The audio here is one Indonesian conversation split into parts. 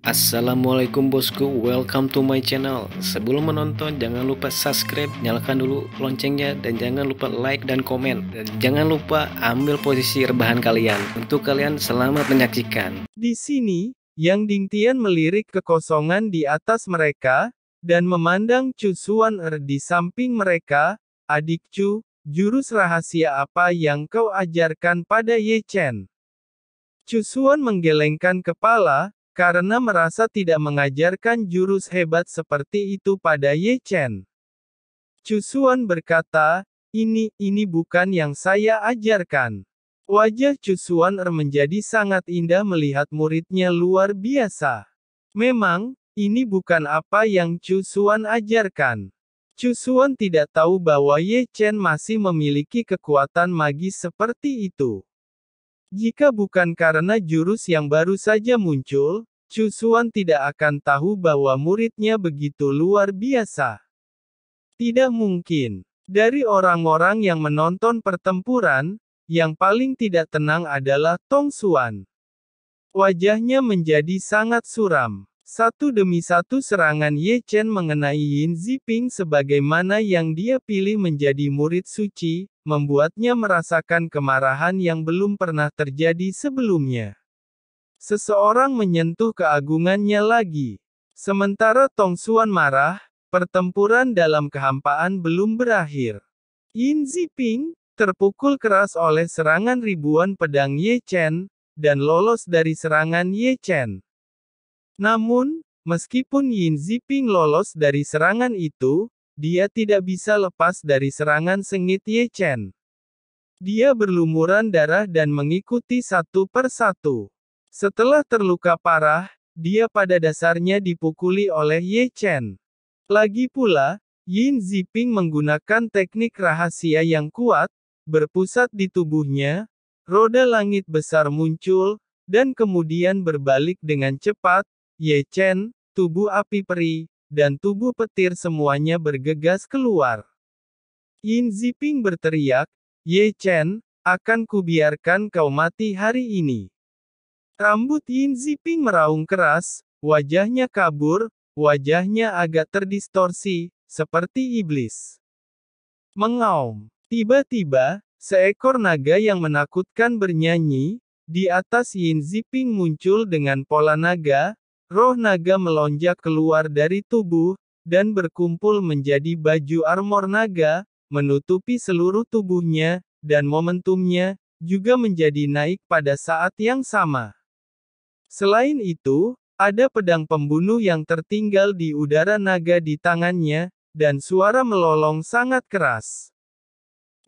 Assalamualaikum bosku, welcome to my channel Sebelum menonton jangan lupa subscribe, nyalakan dulu loncengnya Dan jangan lupa like dan komen Dan jangan lupa ambil posisi rebahan kalian Untuk kalian selamat menyaksikan Di sini, Yang Dingtian melirik kekosongan di atas mereka Dan memandang Chu Suan Er di samping mereka Adik Chu, jurus rahasia apa yang kau ajarkan pada Ye Chen? Chu Suan menggelengkan kepala karena merasa tidak mengajarkan jurus hebat seperti itu pada Ye Chen. Cusuan berkata, ini, ini bukan yang saya ajarkan. Wajah Cusuan Er menjadi sangat indah melihat muridnya luar biasa. Memang, ini bukan apa yang Cusuan ajarkan. Cusuan tidak tahu bahwa Ye Chen masih memiliki kekuatan magis seperti itu. Jika bukan karena jurus yang baru saja muncul, Chusuan tidak akan tahu bahwa muridnya begitu luar biasa. Tidak mungkin. Dari orang-orang yang menonton pertempuran, yang paling tidak tenang adalah Tong Suan. Wajahnya menjadi sangat suram. Satu demi satu serangan Ye Chen mengenai Yin Ziping sebagaimana yang dia pilih menjadi murid suci, membuatnya merasakan kemarahan yang belum pernah terjadi sebelumnya. Seseorang menyentuh keagungannya lagi. Sementara Tong Xuan marah, pertempuran dalam kehampaan belum berakhir. Yin Ziping, terpukul keras oleh serangan ribuan pedang Ye Chen, dan lolos dari serangan Ye Chen. Namun, meskipun Yin Ziping lolos dari serangan itu, dia tidak bisa lepas dari serangan sengit Ye Chen. Dia berlumuran darah dan mengikuti satu per satu. Setelah terluka parah, dia pada dasarnya dipukuli oleh Ye Chen. Lagi pula, Yin Ziping menggunakan teknik rahasia yang kuat, berpusat di tubuhnya, roda langit besar muncul, dan kemudian berbalik dengan cepat, Ye Chen, tubuh api peri, dan tubuh petir semuanya bergegas keluar. Yin Ziping berteriak, Ye Chen, akan kubiarkan kau mati hari ini. Rambut Yin Ziping meraung keras, wajahnya kabur, wajahnya agak terdistorsi, seperti iblis. Mengaum. Tiba-tiba, seekor naga yang menakutkan bernyanyi, di atas Yin Ziping muncul dengan pola naga, Roh naga melonjak keluar dari tubuh, dan berkumpul menjadi baju armor naga, menutupi seluruh tubuhnya, dan momentumnya, juga menjadi naik pada saat yang sama. Selain itu, ada pedang pembunuh yang tertinggal di udara naga di tangannya, dan suara melolong sangat keras.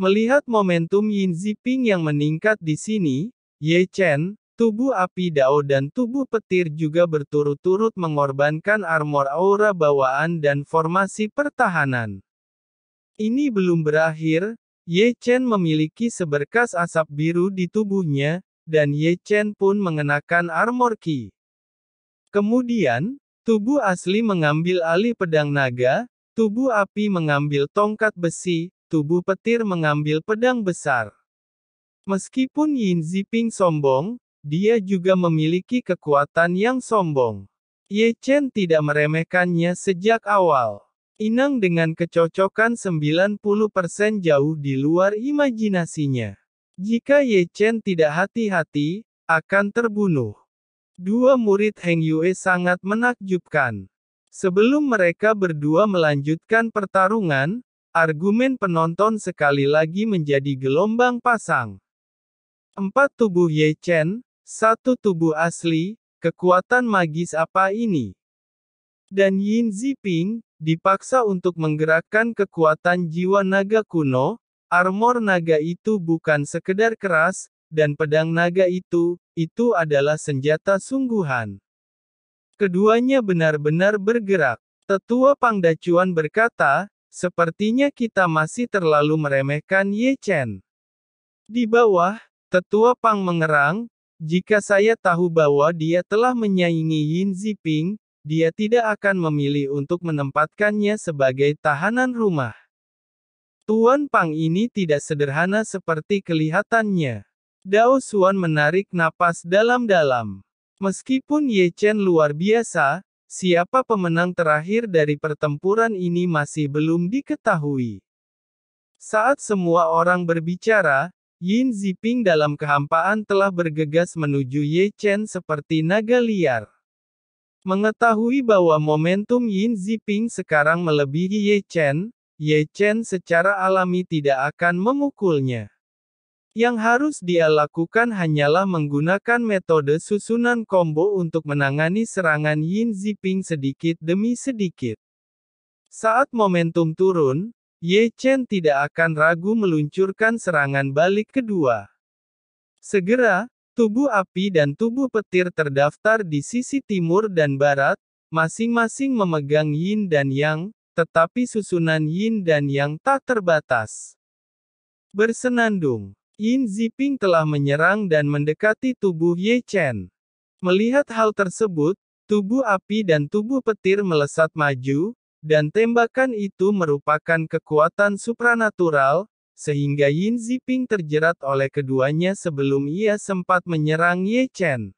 Melihat momentum Yin Ziping yang meningkat di sini, Ye Chen, Tubuh api dao dan tubuh petir juga berturut-turut mengorbankan armor aura bawaan dan formasi pertahanan. Ini belum berakhir, Ye Chen memiliki seberkas asap biru di tubuhnya, dan Ye Chen pun mengenakan armor Qi. Kemudian, tubuh asli mengambil alih pedang naga, tubuh api mengambil tongkat besi, tubuh petir mengambil pedang besar. Meskipun Yin Ziping sombong, dia juga memiliki kekuatan yang sombong. Ye Chen tidak meremehkannya sejak awal. Inang dengan kecocokan 90% jauh di luar imajinasinya. Jika Ye Chen tidak hati-hati, akan terbunuh. Dua murid Heng Yue sangat menakjubkan. Sebelum mereka berdua melanjutkan pertarungan, argumen penonton sekali lagi menjadi gelombang pasang. Empat tubuh Ye Chen, satu tubuh asli, kekuatan magis apa ini? Dan Yin Ziping, dipaksa untuk menggerakkan kekuatan jiwa naga kuno, armor naga itu bukan sekedar keras, dan pedang naga itu, itu adalah senjata sungguhan. Keduanya benar-benar bergerak. Tetua Pangdacuan berkata, sepertinya kita masih terlalu meremehkan Ye Chen. Di bawah, Tetua Pang mengerang, jika saya tahu bahwa dia telah menyaingi Yin Ziping, dia tidak akan memilih untuk menempatkannya sebagai tahanan rumah. Tuan Pang ini tidak sederhana seperti kelihatannya. Dao Xuan menarik napas dalam-dalam. Meskipun Ye Chen luar biasa, siapa pemenang terakhir dari pertempuran ini masih belum diketahui. Saat semua orang berbicara, Yin Ziping dalam kehampaan telah bergegas menuju Ye Chen seperti naga liar. Mengetahui bahwa momentum Yin Ziping sekarang melebihi Ye Chen, Ye Chen secara alami tidak akan memukulnya. Yang harus dia lakukan hanyalah menggunakan metode susunan combo untuk menangani serangan Yin Ziping sedikit demi sedikit. Saat momentum turun, Ye Chen tidak akan ragu meluncurkan serangan balik kedua. Segera, tubuh api dan tubuh petir terdaftar di sisi timur dan barat, masing-masing memegang yin dan yang, tetapi susunan yin dan yang tak terbatas. Bersenandung, Yin Ziping telah menyerang dan mendekati tubuh Ye Chen. Melihat hal tersebut, tubuh api dan tubuh petir melesat maju, dan tembakan itu merupakan kekuatan supranatural, sehingga Yin Ziping terjerat oleh keduanya sebelum ia sempat menyerang Ye Chen.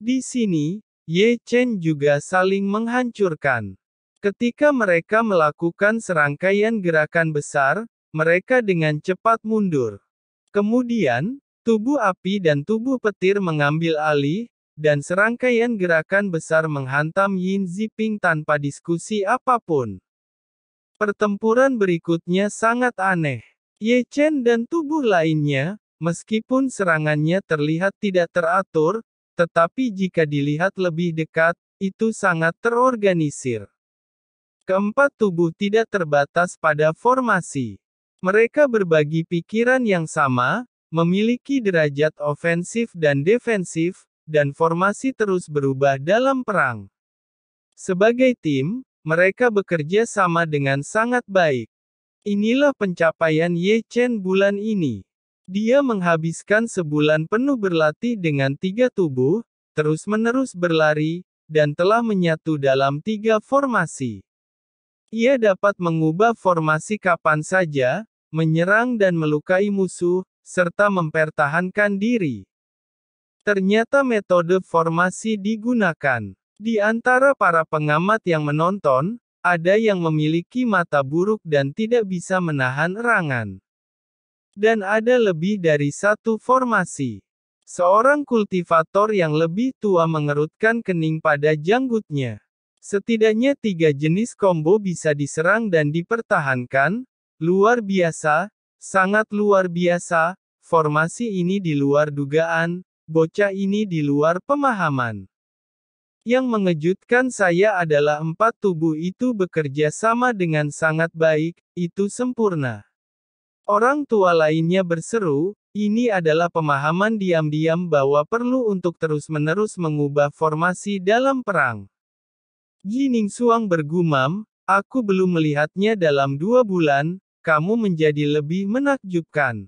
Di sini, Ye Chen juga saling menghancurkan. Ketika mereka melakukan serangkaian gerakan besar, mereka dengan cepat mundur. Kemudian, tubuh api dan tubuh petir mengambil alih, dan serangkaian gerakan besar menghantam Yin Ziping tanpa diskusi apapun. Pertempuran berikutnya sangat aneh. Ye Chen dan tubuh lainnya, meskipun serangannya terlihat tidak teratur, tetapi jika dilihat lebih dekat, itu sangat terorganisir. Keempat tubuh tidak terbatas pada formasi. Mereka berbagi pikiran yang sama, memiliki derajat ofensif dan defensif, dan formasi terus berubah dalam perang. Sebagai tim, mereka bekerja sama dengan sangat baik. Inilah pencapaian Ye Chen bulan ini. Dia menghabiskan sebulan penuh berlatih dengan tiga tubuh, terus-menerus berlari, dan telah menyatu dalam tiga formasi. Ia dapat mengubah formasi kapan saja, menyerang dan melukai musuh, serta mempertahankan diri. Ternyata metode formasi digunakan. Di antara para pengamat yang menonton, ada yang memiliki mata buruk dan tidak bisa menahan erangan. Dan ada lebih dari satu formasi. Seorang kultivator yang lebih tua mengerutkan kening pada janggutnya. Setidaknya tiga jenis kombo bisa diserang dan dipertahankan, luar biasa, sangat luar biasa, formasi ini di luar dugaan, bocah ini di luar pemahaman. Yang mengejutkan saya adalah empat tubuh itu bekerja sama dengan sangat baik, itu sempurna. Orang tua lainnya berseru, ini adalah pemahaman diam-diam bahwa perlu untuk terus-menerus mengubah formasi dalam perang. Jining Suang bergumam, aku belum melihatnya dalam dua bulan, kamu menjadi lebih menakjubkan.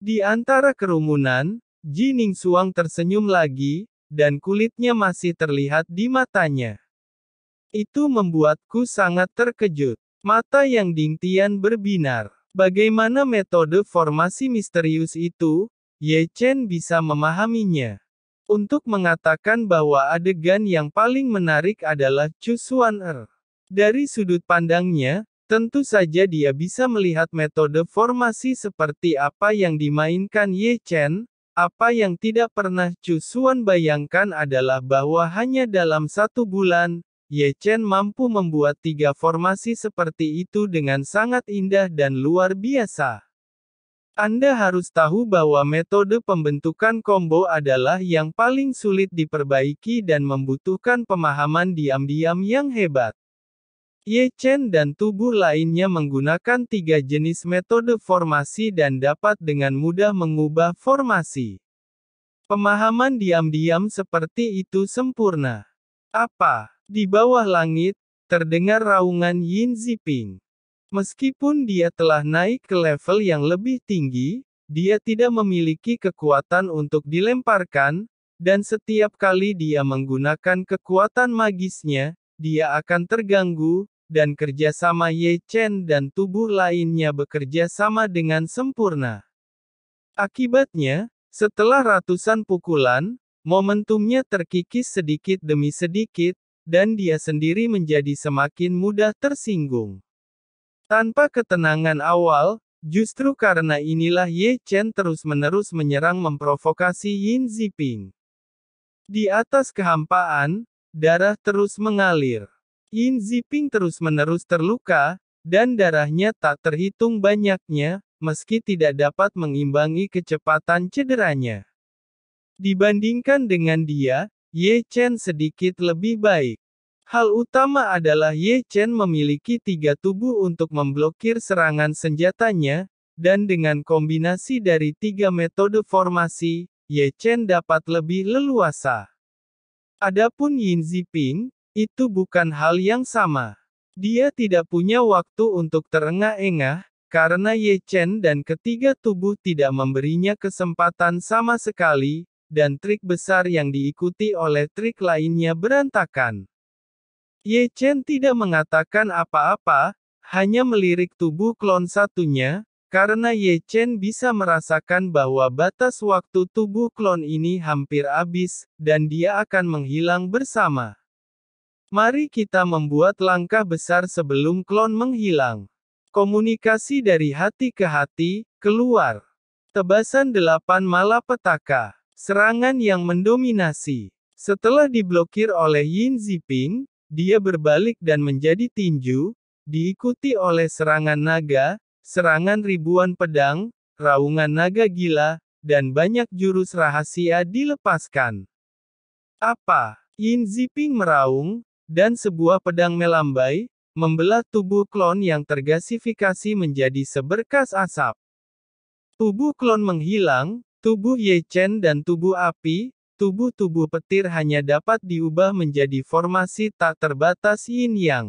Di antara kerumunan, Ji Suang tersenyum lagi, dan kulitnya masih terlihat di matanya. Itu membuatku sangat terkejut. Mata yang dingtian berbinar. Bagaimana metode formasi misterius itu? Ye Chen bisa memahaminya. Untuk mengatakan bahwa adegan yang paling menarik adalah Chu Suan Er. Dari sudut pandangnya, tentu saja dia bisa melihat metode formasi seperti apa yang dimainkan Ye Chen, apa yang tidak pernah Chu Xuan bayangkan adalah bahwa hanya dalam satu bulan, Ye Chen mampu membuat tiga formasi seperti itu dengan sangat indah dan luar biasa. Anda harus tahu bahwa metode pembentukan combo adalah yang paling sulit diperbaiki dan membutuhkan pemahaman diam-diam yang hebat. Ye Chen dan tubuh lainnya menggunakan tiga jenis metode formasi dan dapat dengan mudah mengubah formasi. Pemahaman diam-diam seperti itu sempurna. Apa? Di bawah langit, terdengar raungan Yin Ziping. Meskipun dia telah naik ke level yang lebih tinggi, dia tidak memiliki kekuatan untuk dilemparkan, dan setiap kali dia menggunakan kekuatan magisnya, dia akan terganggu, dan kerjasama Ye Chen dan tubuh lainnya bekerja sama dengan sempurna. Akibatnya, setelah ratusan pukulan, momentumnya terkikis sedikit demi sedikit, dan dia sendiri menjadi semakin mudah tersinggung. Tanpa ketenangan awal, justru karena inilah Ye Chen terus-menerus menyerang memprovokasi Yin Ziping. Di atas kehampaan, darah terus mengalir. Yin Ziping terus-menerus terluka, dan darahnya tak terhitung banyaknya, meski tidak dapat mengimbangi kecepatan cederanya. Dibandingkan dengan dia, Ye Chen sedikit lebih baik. Hal utama adalah Ye Chen memiliki tiga tubuh untuk memblokir serangan senjatanya, dan dengan kombinasi dari tiga metode formasi, Ye Chen dapat lebih leluasa. Adapun Yin Ziping, itu bukan hal yang sama. Dia tidak punya waktu untuk terengah-engah, karena Ye Chen dan ketiga tubuh tidak memberinya kesempatan sama sekali, dan trik besar yang diikuti oleh trik lainnya berantakan. Ye Chen tidak mengatakan apa-apa, hanya melirik tubuh klon satunya, karena Ye Chen bisa merasakan bahwa batas waktu tubuh klon ini hampir habis, dan dia akan menghilang bersama. Mari kita membuat langkah besar sebelum klon menghilang. Komunikasi dari hati ke hati, keluar. Tebasan delapan malapetaka. Serangan yang mendominasi. Setelah diblokir oleh Yin Ziping, dia berbalik dan menjadi tinju, diikuti oleh serangan naga, serangan ribuan pedang, raungan naga gila, dan banyak jurus rahasia dilepaskan. Apa? Yin Ziping meraung, dan sebuah pedang melambai, membelah tubuh klon yang tergasifikasi menjadi seberkas asap. Tubuh klon menghilang, tubuh Ye Chen dan tubuh api, tubuh-tubuh petir hanya dapat diubah menjadi formasi tak terbatas yin yang.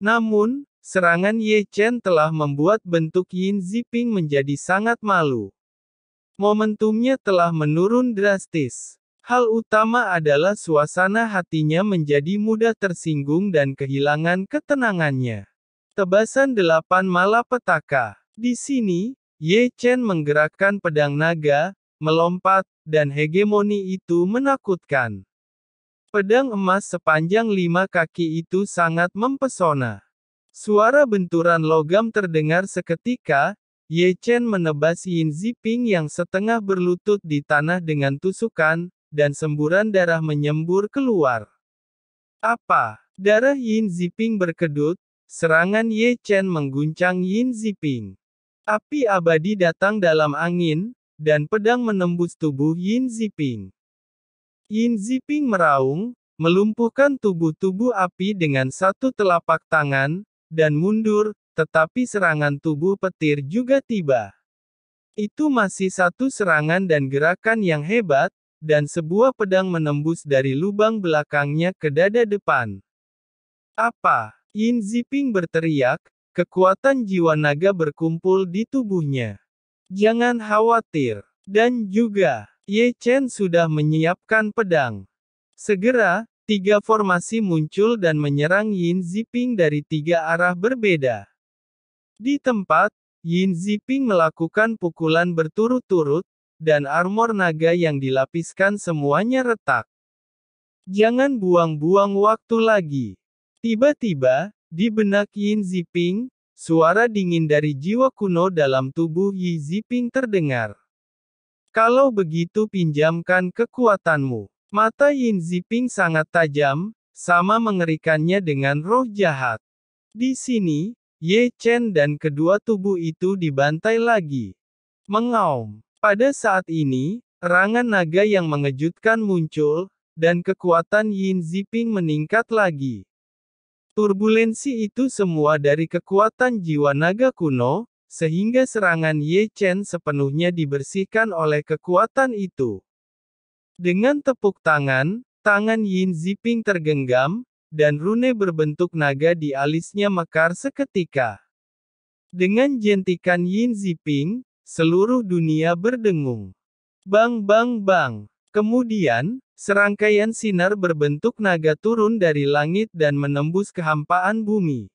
Namun, serangan Ye Chen telah membuat bentuk Yin Ziping menjadi sangat malu. Momentumnya telah menurun drastis. Hal utama adalah suasana hatinya menjadi mudah tersinggung dan kehilangan ketenangannya. Tebasan delapan Malapetaka Di sini, Ye Chen menggerakkan pedang naga, melompat, dan hegemoni itu menakutkan. Pedang emas sepanjang lima kaki itu sangat mempesona. Suara benturan logam terdengar seketika, Ye Chen menebas Yin Ziping yang setengah berlutut di tanah dengan tusukan, dan semburan darah menyembur keluar. Apa? Darah Yin Ziping berkedut, serangan Ye Chen mengguncang Yin Ziping. Api abadi datang dalam angin, dan pedang menembus tubuh Yin Ziping. Yin Ziping meraung, melumpuhkan tubuh-tubuh api dengan satu telapak tangan, dan mundur, tetapi serangan tubuh petir juga tiba. Itu masih satu serangan dan gerakan yang hebat, dan sebuah pedang menembus dari lubang belakangnya ke dada depan. Apa? Yin Ziping berteriak, kekuatan jiwa naga berkumpul di tubuhnya. Jangan khawatir. Dan juga, Ye Chen sudah menyiapkan pedang. Segera, tiga formasi muncul dan menyerang Yin Ziping dari tiga arah berbeda. Di tempat, Yin Ziping melakukan pukulan berturut-turut, dan armor naga yang dilapiskan semuanya retak. Jangan buang-buang waktu lagi. Tiba-tiba, di benak Yin Ziping, suara dingin dari jiwa kuno dalam tubuh Yi Ziping terdengar. Kalau begitu pinjamkan kekuatanmu. Mata Yin Ziping sangat tajam, sama mengerikannya dengan roh jahat. Di sini, Ye Chen dan kedua tubuh itu dibantai lagi. Mengaum. Pada saat ini, erangan naga yang mengejutkan muncul, dan kekuatan Yin Ziping meningkat lagi. Turbulensi itu semua dari kekuatan jiwa naga kuno, sehingga serangan Ye Chen sepenuhnya dibersihkan oleh kekuatan itu. Dengan tepuk tangan, tangan Yin Ziping tergenggam, dan rune berbentuk naga di alisnya mekar seketika. Dengan jentikan Yin Ziping, Seluruh dunia berdengung. Bang bang bang. Kemudian, serangkaian sinar berbentuk naga turun dari langit dan menembus kehampaan bumi.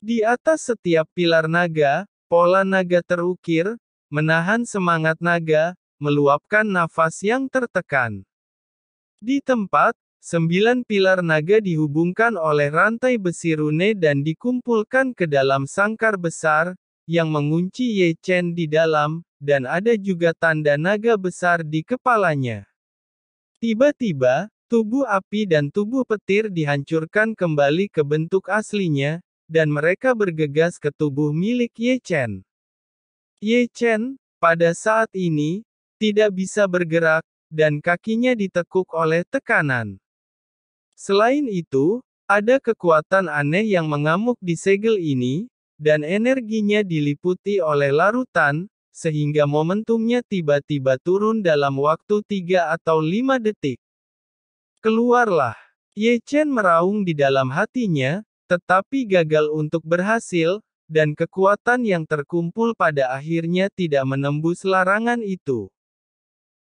Di atas setiap pilar naga, pola naga terukir, menahan semangat naga, meluapkan nafas yang tertekan. Di tempat, sembilan pilar naga dihubungkan oleh rantai besi rune dan dikumpulkan ke dalam sangkar besar, yang mengunci Ye Chen di dalam, dan ada juga tanda naga besar di kepalanya. Tiba-tiba, tubuh api dan tubuh petir dihancurkan kembali ke bentuk aslinya, dan mereka bergegas ke tubuh milik Ye Chen. Ye Chen, pada saat ini, tidak bisa bergerak, dan kakinya ditekuk oleh tekanan. Selain itu, ada kekuatan aneh yang mengamuk di segel ini, dan energinya diliputi oleh larutan, sehingga momentumnya tiba-tiba turun dalam waktu tiga atau lima detik. Keluarlah. Ye Chen meraung di dalam hatinya, tetapi gagal untuk berhasil, dan kekuatan yang terkumpul pada akhirnya tidak menembus larangan itu.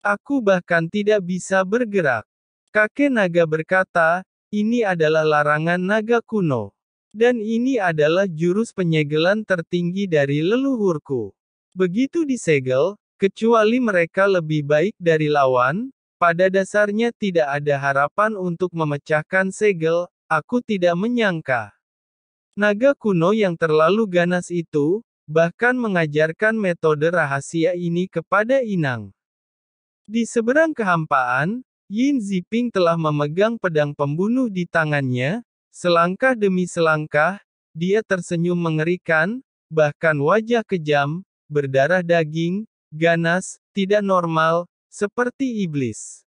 Aku bahkan tidak bisa bergerak. Kakek naga berkata, ini adalah larangan naga kuno. Dan ini adalah jurus penyegelan tertinggi dari leluhurku. Begitu disegel, kecuali mereka lebih baik dari lawan, pada dasarnya tidak ada harapan untuk memecahkan segel, aku tidak menyangka. Naga kuno yang terlalu ganas itu, bahkan mengajarkan metode rahasia ini kepada Inang. Di seberang kehampaan, Yin Ziping telah memegang pedang pembunuh di tangannya, Selangkah demi selangkah, dia tersenyum mengerikan, bahkan wajah kejam, berdarah daging, ganas, tidak normal, seperti iblis.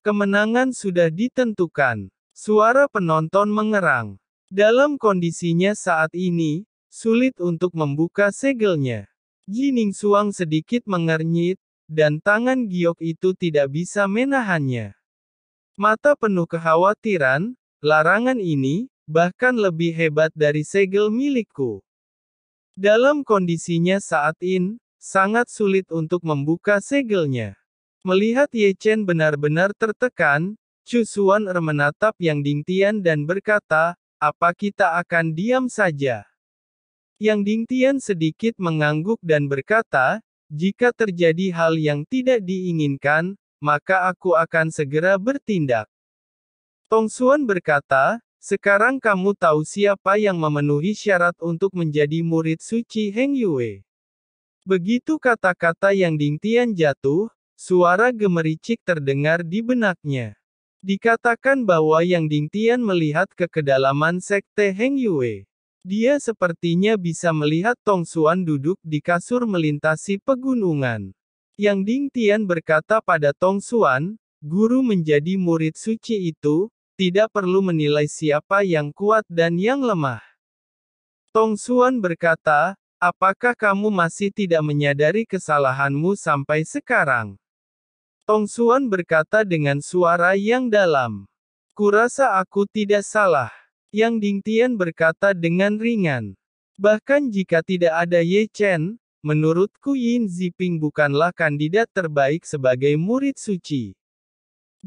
Kemenangan sudah ditentukan. Suara penonton mengerang. Dalam kondisinya saat ini, sulit untuk membuka segelnya. Jining Suang sedikit mengernyit, dan tangan giok itu tidak bisa menahannya. Mata penuh kekhawatiran, Larangan ini, bahkan lebih hebat dari segel milikku. Dalam kondisinya saat ini, sangat sulit untuk membuka segelnya. Melihat Ye Chen benar-benar tertekan, Chu Xuan er menatap Yang Dingtian dan berkata, apa kita akan diam saja? Yang Dingtian sedikit mengangguk dan berkata, jika terjadi hal yang tidak diinginkan, maka aku akan segera bertindak. Tong Suan berkata, sekarang kamu tahu siapa yang memenuhi syarat untuk menjadi murid suci Heng Yue. Begitu kata-kata yang Ding Tian jatuh, suara gemericik terdengar di benaknya. Dikatakan bahwa yang Ding Tian melihat ke kedalaman sekte Heng Yue. Dia sepertinya bisa melihat Tong Suan duduk di kasur melintasi pegunungan. Yang Ding Tian berkata pada Tong Suan, guru menjadi murid suci itu, tidak perlu menilai siapa yang kuat dan yang lemah. Tong Suan berkata, Apakah kamu masih tidak menyadari kesalahanmu sampai sekarang? Tong Suan berkata dengan suara yang dalam. Kurasa aku tidak salah. Yang Ding Tian berkata dengan ringan. Bahkan jika tidak ada Ye Chen, menurutku Yin Ziping bukanlah kandidat terbaik sebagai murid suci.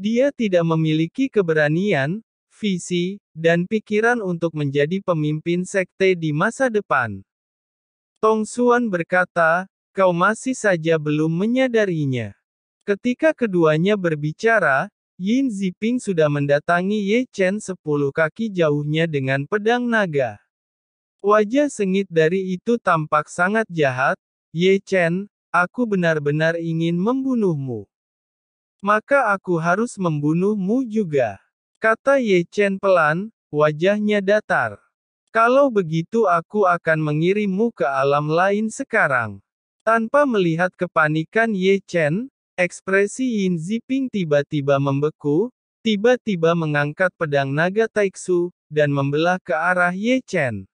Dia tidak memiliki keberanian, visi, dan pikiran untuk menjadi pemimpin sekte di masa depan. Tong Suan berkata, kau masih saja belum menyadarinya. Ketika keduanya berbicara, Yin Ziping sudah mendatangi Ye Chen sepuluh kaki jauhnya dengan pedang naga. Wajah sengit dari itu tampak sangat jahat, Ye Chen, aku benar-benar ingin membunuhmu. Maka aku harus membunuhmu juga. Kata Ye Chen pelan, wajahnya datar. Kalau begitu aku akan mengirimmu ke alam lain sekarang. Tanpa melihat kepanikan Ye Chen, ekspresi Yin Ziping tiba-tiba membeku, tiba-tiba mengangkat pedang naga Taiksu, dan membelah ke arah Ye Chen.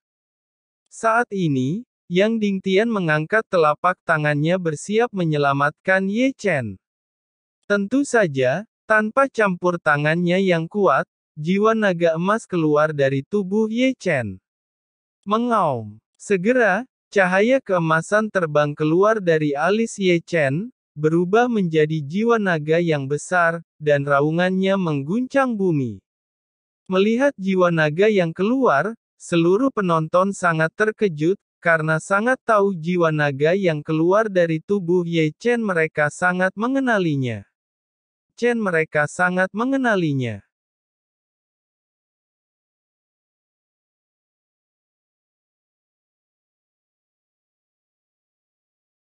Saat ini, Yang Dingtian mengangkat telapak tangannya bersiap menyelamatkan Ye Chen. Tentu saja, tanpa campur tangannya yang kuat, jiwa naga emas keluar dari tubuh Ye Chen. Mengaum. Segera, cahaya keemasan terbang keluar dari alis Ye Chen, berubah menjadi jiwa naga yang besar, dan raungannya mengguncang bumi. Melihat jiwa naga yang keluar, seluruh penonton sangat terkejut, karena sangat tahu jiwa naga yang keluar dari tubuh Ye Chen mereka sangat mengenalinya. Chen mereka sangat mengenalinya.